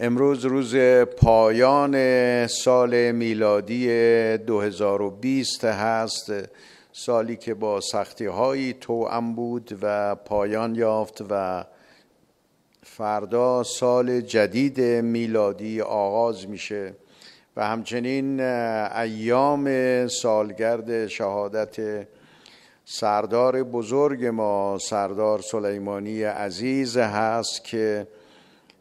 امروز روز پایان سال میلادی 2020 هست سالی که با سختی هایی توأم بود و پایان یافت و فردا سال جدید میلادی آغاز میشه و همچنین ایام سالگرد شهادت سردار بزرگ ما سردار سلیمانی عزیز هست که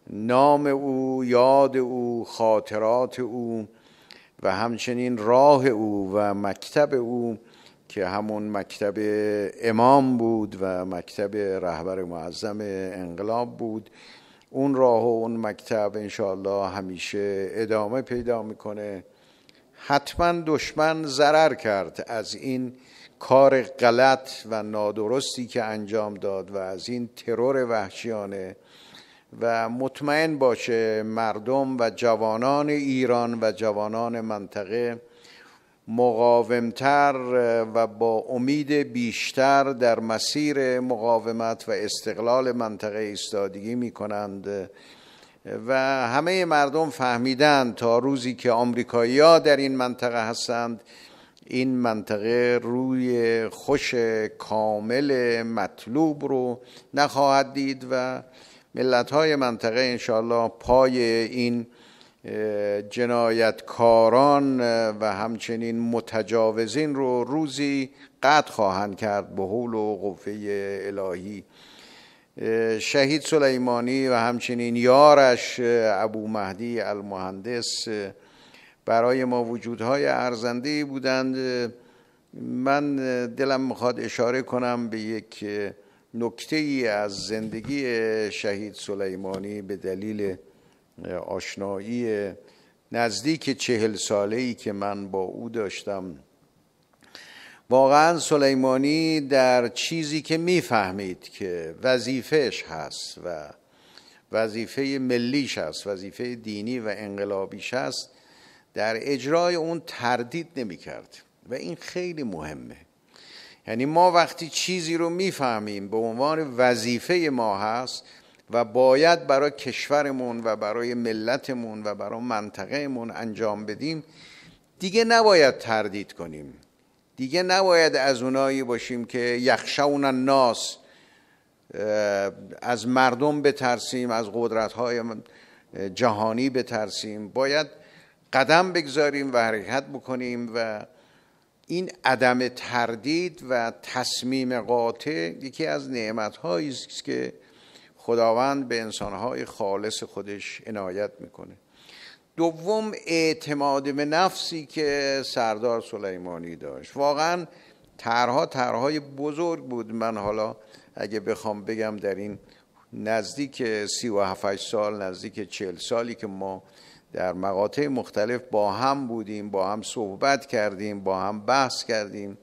نام او یاد او خاطرات او و همچنین راه او و مکتب او که همون مکتب امام بود و مکتب رهبر معظم انقلاب بود اون راه و اون مکتب انشاءالله همیشه ادامه پیدا میکنه حتما دشمن ضرر کرد از این کار غلط و نادرستی که انجام داد و از این ترور وحشیانه و مطمئن باشه مردم و جوانان ایران و جوانان منطقه مقاومتر و با امید بیشتر در مسیر مقاومت و استقلال منطقه ایستادگی می کنند و همه مردم فهمیدند تا روزی که آمریکایی‌ها در این منطقه هستند این منطقه روی خوش کامل مطلوب رو نخواهد دید و ملت های منطقه انشالله پای این جنایتکاران و همچنین متجاوزین رو روزی قطع خواهند کرد به حول و قوه الهی شهید سلیمانی و همچنین یارش ابو مهدی المهندس برای ما وجودهای ارزنده بودند من دلم میخواد اشاره کنم به یک نکته ای از زندگی شهید سلیمانی به دلیل آشنایی نزدیک چهل ساله ای که من با او داشتم واقعا سلیمانی در چیزی که میفهمید که وظیفهش هست و وظیفه ملیش هست وظیفه دینی و انقلابیش هست در اجرای اون تردید نمیکرد و این خیلی مهمه یعنی ما وقتی چیزی رو میفهمیم به عنوان وظیفه ما هست و باید برای کشورمون و برای ملتمون و برای منطقهمون انجام بدیم دیگه نباید تردید کنیم دیگه نباید از اونایی باشیم که یخشون ناس از مردم بترسیم از قدرت های جهانی بترسیم باید قدم بگذاریم و حرکت بکنیم و این عدم تردید و تصمیم قاطع یکی از نعمتهایی است که خداوند به انسانهای خالص خودش عنایت میکنه دوم اعتماد به نفسی که سردار سلیمانی داشت واقعا ترها ترهای بزرگ بود من حالا اگه بخوام بگم در این نزدیک سی و سال نزدیک چل سالی که ما در مقاطع مختلف با هم بودیم با هم صحبت کردیم با هم بحث کردیم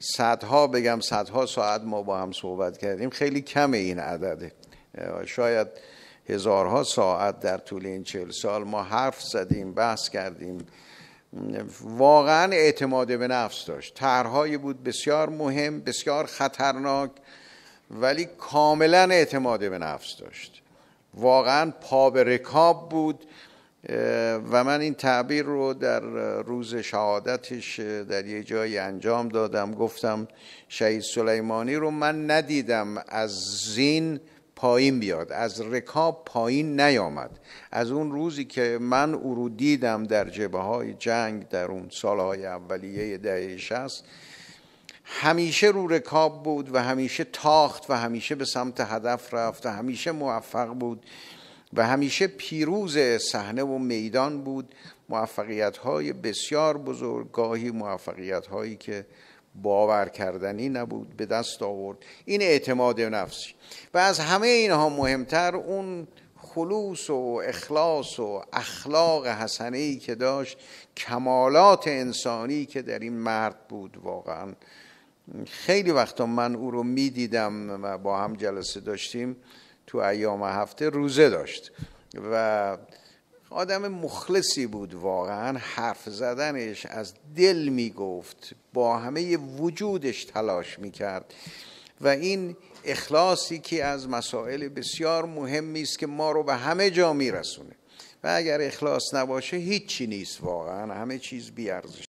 صدها بگم صدها ساعت ما با هم صحبت کردیم خیلی کم این عدده شاید هزارها ساعت در طول این چهل سال ما حرف زدیم بحث کردیم واقعا اعتماد به نفس داشت طرحهایی بود بسیار مهم بسیار خطرناک ولی کاملا اعتماد به نفس داشت واقعا پا به رکاب بود و من این تعبیر رو در روز شهادتش در یه جایی انجام دادم گفتم شهید سلیمانی رو من ندیدم از زین پایین بیاد از رکاب پایین نیامد از اون روزی که من او رو دیدم در جبه های جنگ در اون سالهای اولیه دهه شست همیشه رو رکاب بود و همیشه تاخت و همیشه به سمت هدف رفت و همیشه موفق بود و همیشه پیروز صحنه و میدان بود موفقیت های بسیار بزرگ گاهی موفقیت هایی که باور کردنی نبود به دست آورد این اعتماد نفسی و از همه اینها مهمتر اون خلوص و اخلاص و اخلاق حسنه ای که داشت کمالات انسانی که در این مرد بود واقعا خیلی وقتا من او رو میدیدم و با هم جلسه داشتیم تو ایام هفته روزه داشت و آدم مخلصی بود واقعا حرف زدنش از دل میگفت با همه وجودش تلاش میکرد و این اخلاصی که از مسائل بسیار مهمی است که ما رو به همه جا میرسونه و اگر اخلاص نباشه هیچی نیست واقعا همه چیز بیارزش